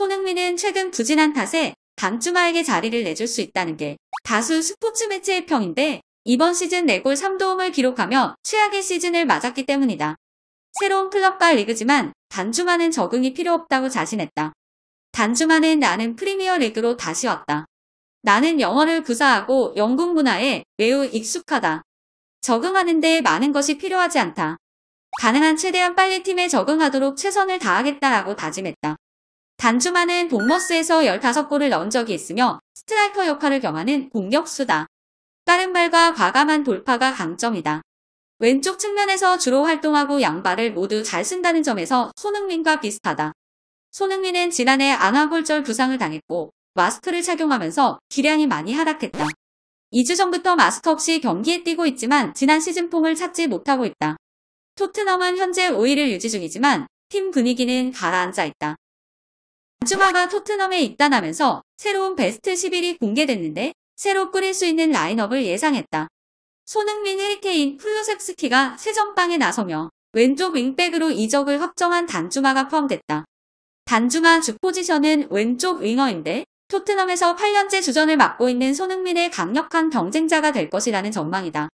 손흥민은 최근 부진한 탓에 담주마에게 자리를 내줄 수 있다는 게 다수 스포츠 매체의 평인데 이번 시즌 4골 3도움을 기록하며 최악의 시즌을 맞았기 때문이다. 새로운 클럽과 리그지만 단주마는 적응이 필요 없다고 자신했다. 단주마는 나는 프리미어 리그로 다시 왔다. 나는 영어를 구사하고 영국 문화에 매우 익숙하다. 적응하는 데 많은 것이 필요하지 않다. 가능한 최대한 빨리 팀에 적응하도록 최선을 다하겠다라고 다짐했다. 단주만은 동머스에서 15골을 넣은 적이 있으며 스트라이커 역할을 겸하는 공격수다. 빠른 발과 과감한 돌파가 강점이다. 왼쪽 측면에서 주로 활동하고 양발을 모두 잘 쓴다는 점에서 손흥민과 비슷하다. 손흥민은 지난해 안화골절 부상을 당했고 마스크를 착용하면서 기량이 많이 하락했다. 2주 전부터 마스크 없이 경기에 뛰고 있지만 지난 시즌폼을 찾지 못하고 있다. 토트넘은 현재 5위를 유지 중이지만 팀 분위기는 가라앉아 있다. 안추마가 토트넘에 입단하면서 새로운 베스트 11이 공개됐는데 새로 꾸릴 수 있는 라인업을 예상했다. 손흥민, 헤리케인, 플루셉스키가 세전방에 나서며 왼쪽 윙백으로 이적을 확정한 단주마가 포함됐다. 단주마 주 포지션은 왼쪽 윙어인데 토트넘에서 8년째 주전을 맡고 있는 손흥민의 강력한 경쟁자가 될 것이라는 전망이다.